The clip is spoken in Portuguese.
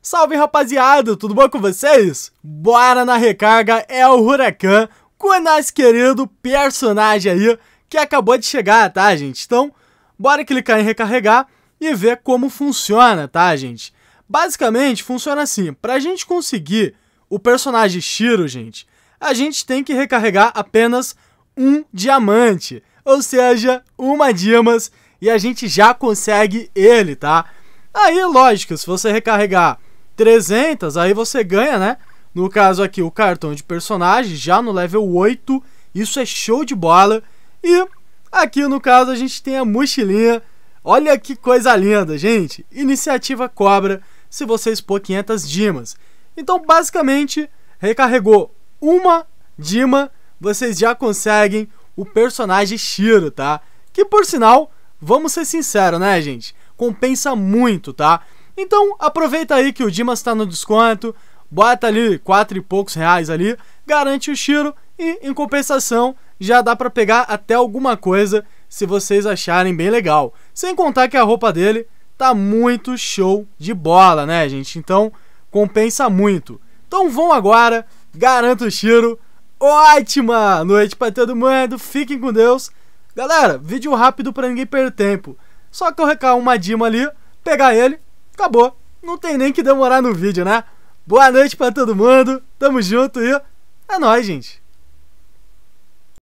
Salve rapaziada, tudo bom com vocês? Bora na recarga, é o Huracan, com o nosso querido personagem aí que acabou de chegar, tá gente? Então, bora clicar em recarregar e ver como funciona, tá gente? Basicamente, funciona assim, pra gente conseguir o personagem Shiro, gente, a gente tem que recarregar apenas um diamante, ou seja, uma Dimas, e a gente já consegue ele, tá? Aí, lógico, se você recarregar 300, aí você ganha, né? No caso aqui, o cartão de personagem, já no level 8, isso é show de bola. E aqui, no caso, a gente tem a mochilinha. Olha que coisa linda, gente! Iniciativa Cobra, se você expor 500 dimas. Então, basicamente, recarregou uma dima, vocês já conseguem o personagem Shiro, tá? Que, por sinal, vamos ser sinceros, né, gente? Compensa muito, tá? Então aproveita aí que o Dimas está no desconto, bota ali quatro e poucos reais ali, garante o tiro e em compensação já dá para pegar até alguma coisa se vocês acharem bem legal. Sem contar que a roupa dele tá muito show de bola, né, gente? Então compensa muito. Então vão agora, garanto o tiro. Ótima noite para todo mundo, fiquem com Deus. Galera, vídeo rápido para ninguém perder tempo. Só que eu recalmo uma Dima ali, pegar ele acabou. Não tem nem que demorar no vídeo, né? Boa noite para todo mundo, tamo junto e é nóis, gente.